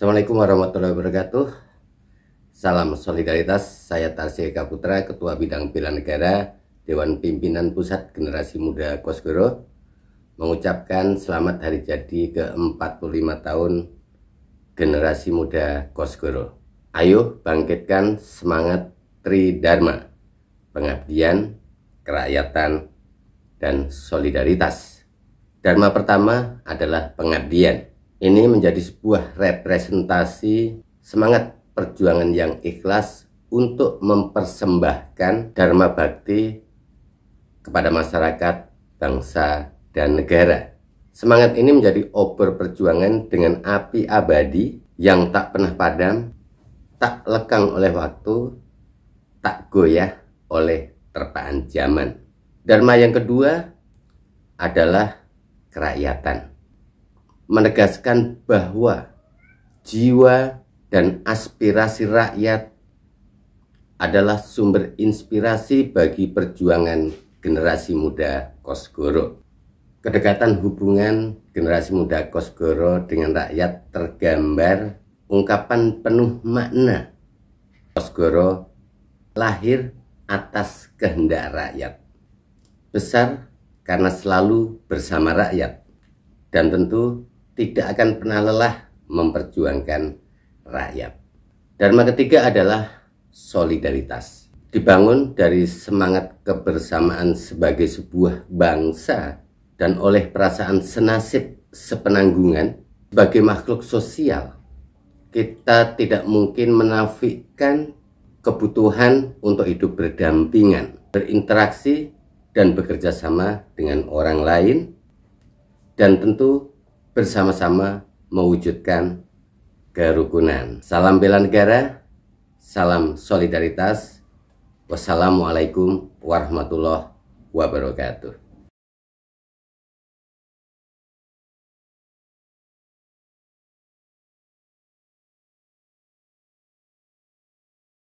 Assalamualaikum warahmatullahi wabarakatuh Salam solidaritas, saya Tarsi Eka Putra, Ketua Bidang Bela Negara Dewan Pimpinan Pusat Generasi Muda Kosgoro Mengucapkan selamat hari jadi ke-45 tahun Generasi Muda Kosgoro Ayo bangkitkan semangat Tri Dharma, Pengabdian, kerakyatan, dan solidaritas Dharma pertama adalah pengabdian ini menjadi sebuah representasi semangat perjuangan yang ikhlas untuk mempersembahkan dharma bakti kepada masyarakat, bangsa, dan negara. Semangat ini menjadi obor perjuangan dengan api abadi yang tak pernah padam, tak lekang oleh waktu, tak goyah oleh terpaan zaman. Dharma yang kedua adalah kerakyatan menegaskan bahwa jiwa dan aspirasi rakyat adalah sumber inspirasi bagi perjuangan generasi muda Kosgoro. Kedekatan hubungan generasi muda Kosgoro dengan rakyat tergambar ungkapan penuh makna. Kosgoro lahir atas kehendak rakyat. Besar karena selalu bersama rakyat. Dan tentu tidak akan pernah lelah memperjuangkan rakyat. Dharma ketiga adalah solidaritas. Dibangun dari semangat kebersamaan sebagai sebuah bangsa dan oleh perasaan senasib sepenanggungan sebagai makhluk sosial. Kita tidak mungkin menafikan kebutuhan untuk hidup berdampingan, berinteraksi, dan bekerja sama dengan orang lain, dan tentu bersama-sama mewujudkan kerukunan. Salam bela negara, salam solidaritas. Wassalamualaikum warahmatullahi wabarakatuh.